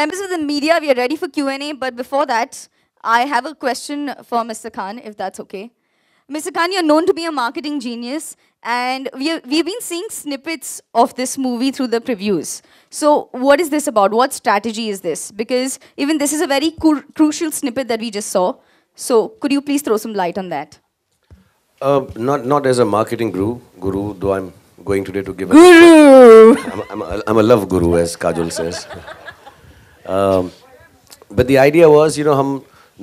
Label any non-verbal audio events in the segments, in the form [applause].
Members of the media, we are ready for Q&A, but before that, I have a question for Mr. Khan, if that's okay. Mr. Khan, you're known to be a marketing genius, and we are, we've been seeing snippets of this movie through the previews. So what is this about? What strategy is this? Because even this is a very crucial snippet that we just saw. So could you please throw some light on that? Uh, not, not as a marketing guru, guru, though I'm going today to give a... Guru! I'm, I'm, a, I'm a love guru, as Kajol says. [laughs] But the idea was you know हम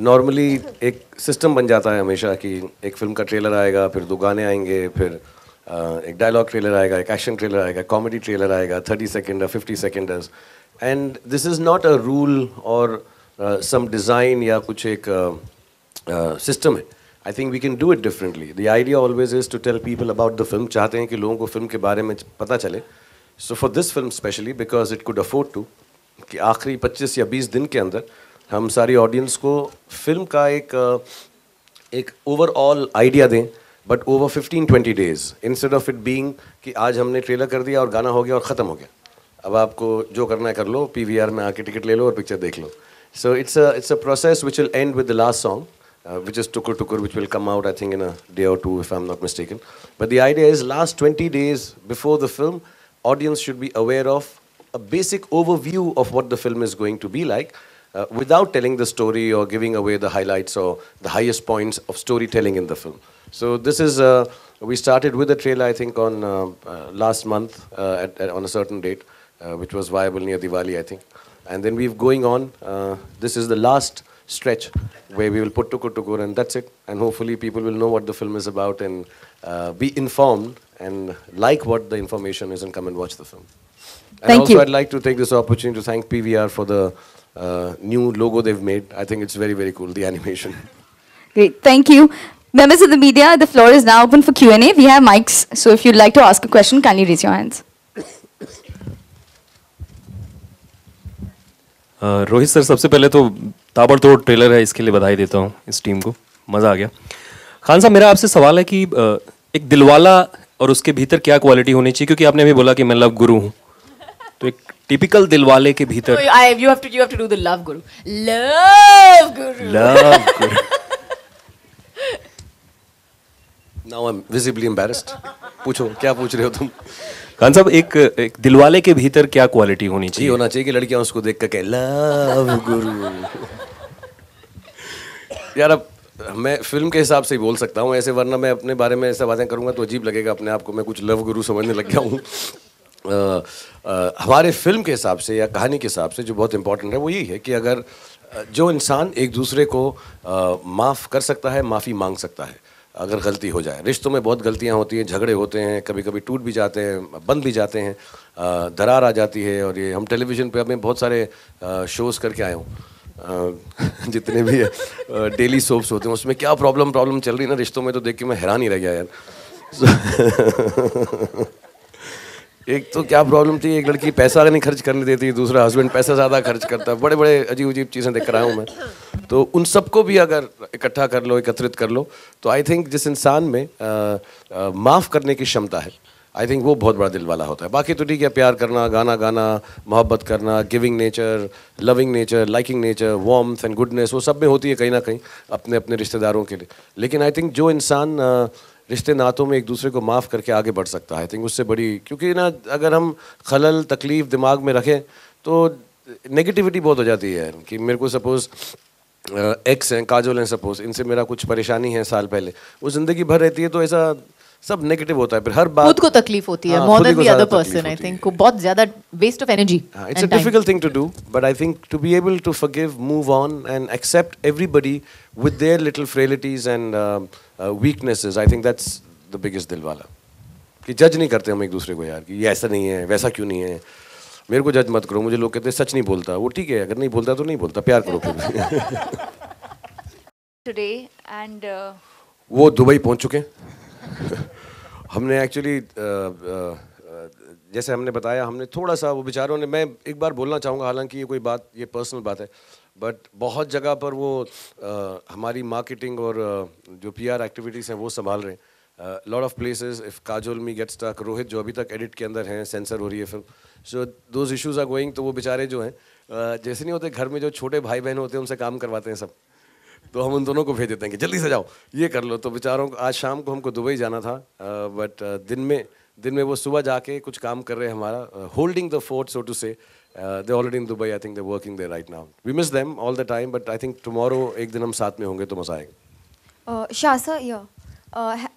normally एक system बन जाता है हमेशा कि एक film का trailer आएगा फिर दो गाने आएंगे फिर uh, एक डायलॉग ट्रेलर आएगा एक एक्शन ट्रेलर आएगा कॉमेडी ट्रेलर आएगा thirty second fifty seconders and this is not a rule और सम डिज़ाइन या कुछ एक सिस्टम uh, uh, है I think we can do it differently the idea always is to tell people about the film चाहते हैं कि लोगों को फिल्म के बारे में पता चले so for this film specially because it could afford to कि आखिरी 25 या 20 दिन के अंदर हम सारी ऑडियंस को फिल्म का एक एक ओवरऑल आइडिया दें but over fifteen twenty days instead of it being कि आज हमने ट्रेलर कर दिया और गाना हो गया और ख़त्म हो गया अब आपको जो करना है कर लो पी वी आर में आके टिकट ले लो और पिक्चर देख लो so it's it's a process which will end with the last song which is Tukur Tukur which will come out I think in a day or two if I am not mistaken but the idea is last twenty days before the film audience should be aware of a basic overview of what the film is going to be like uh, without telling the story or giving away the highlights or the highest points of storytelling in the film. So this is, uh, we started with the trailer I think on uh, uh last month uh, at, at, on a certain date, uh, which was viable near Diwali I think. And then we've going on, this is the last stretch where we will put Tukur Tukur and that's it. And hopefully people will know what the film is about and uh, be informed and like what the information is and come and watch the film. And thank also you. I'd like to take this opportunity to thank PVR for the uh, new logo they've made. I think it's very, very cool, the animation. [laughs] Great, thank you. Members of the media, the floor is now open for Q&A. We have mics, so if you'd like to ask a question, kindly raise your hands. Uh, Rohit sir, first of all. ताबड़तोड़ trailer है इसके लिए बधाई देता हूँ इस team को मज़ा आ गया खान साहब मेरा आपसे सवाल है कि एक दिलवाला और उसके भीतर क्या क्वालिटी होनी चाहिए क्योंकि आपने अभी बोला कि मैं लव गुरु हूँ तो एक टिपिकल दिलवाले के भीतर you have have to do the love guru love guru love guru now I am visibly पूछो क्या पूछ रहे हो तुम खान साहब एक एक दिलवाले के भीतर क्या क्वालिटी होनी चाहिए होना चाहिए कि लड़कियां उसको देख कर कहें लव गुरु यार अब मैं फिल्म के हिसाब से ही बोल सकता हूँ ऐसे वरना मैं अपने बारे में ऐसा बातें करूँगा तो अजीब लगेगा अपने आप को मैं कुछ लव गुरु समझने लग गया हूँ हमारे फिल्म के हिसाब से या कहानी के हिसाब से जो बहुत इम्पोर्टेंट है वो यही है कि अगर जो इंसान एक दूसरे को माफ़ कर सकता है माफ़ी मांग सकता है अगर गलती हो जाए रिश्तों में बहुत गलतियाँ होती हैं झगड़े होते हैं कभी कभी टूट भी जाते हैं बंद भी जाते हैं दरार आ जाती है और ये हम टेलीविज़न पर अपने बहुत सारे शोज़ करके आए हूँ [laughs] जितने भी डेली सोप्स होते हैं उसमें क्या प्रॉब्लम प्रॉब्लम चल रही है ना रिश्तों में तो देख के मैं हैरान ही रह गया यार [laughs] एक तो क्या प्रॉब्लम थी एक लड़की पैसा नहीं खर्च करने देती दूसरा हस्बैंड पैसा ज़्यादा खर्च करता है बड़े बड़े अजीब अजीब चीज़ें देख रहा हूँ मैं तो उन सबको भी अगर इकट्ठा कर लो एकत्रित कर लो तो आई थिंक जिस इंसान में माफ़ करने की क्षमता है आई थिंक वो बहुत बड़ा दिल वाला होता है बाकी तो ठीक है प्यार करना गाना गाना मोहब्बत करना giving nature loving nature liking nature वॉम्स एंड गुडनेस वो सब में होती है कहीं ना कहीं अपने अपने रिश्तेदारों के लिए लेकिन आई थिंक जो इंसान रिश्ते नातों में एक दूसरे को माफ़ करके आगे बढ़ सकता है आई थिंक उससे बड़ी क्योंकि ना अगर हम खलल तकलीफ़ दिमाग में रखें तो नेगेटिविटी बहुत हो जाती है कि मेरे को सपोज़ एक्स हैं काजोल हैं सपोज़ इनसे मेरा कुछ परेशानी है साल पहले वो ज़िंदगी भर रहती है तो ऐसा सब नेगेटिव होता है फिर हर बात खुद को तकलीफ होती है more than the other person I think को बहुत ज्यादा waste of energy it's a difficult thing to do but I think to be able to forgive move on and accept everybody with their little frailties and weaknesses I think that's the biggest दिल वाला कि जज नहीं करते हम एक दूसरे को यार कि ये ऐसा नहीं है वैसा क्यों नहीं है मेरे को जज मत करो मुझे लोग कहते हैं सच नहीं बोलता वो ठीक है अगर नहीं बोलता तो नहीं बोलता प्यार करो फिर टुडे एंड वो दुबई पहुंच चुके हैं हमने एक्चुअली uh, uh, जैसे हमने बताया हमने थोड़ा सा वो बेचारों ने मैं एक बार बोलना चाहूँगा हालांकि ये कोई बात ये पर्सनल बात है बट बहुत जगह पर वो आ, uh, हमारी मार्केटिंग और जो पीआर एक्टिविटीज़ हैं वो संभाल रहे हैं lot of places if Kajol me gets तक रोहित जो अभी तक एडिट के अंदर हैं सेंसर हो रही है film so those issues are going तो वो बेचारे जो हैं जैसे नहीं होते घर में जो छोटे भाई बहन होते हैं उनसे काम करवाते हैं सब तो हम उन दोनों को भेज देते हैं कि जल्दी से जाओ ये कर लो तो बेचारों को आज शाम को हमको दुबई जाना था बट दिन में दिन में वो सुबह जाके कुछ काम कर रहे हैं हमारा holding the fort so to say they already in Dubai I think they working they right now we miss them all the time but I think tomorrow एक दिन हम साथ में होंगे तो मजा आएगा शाह सर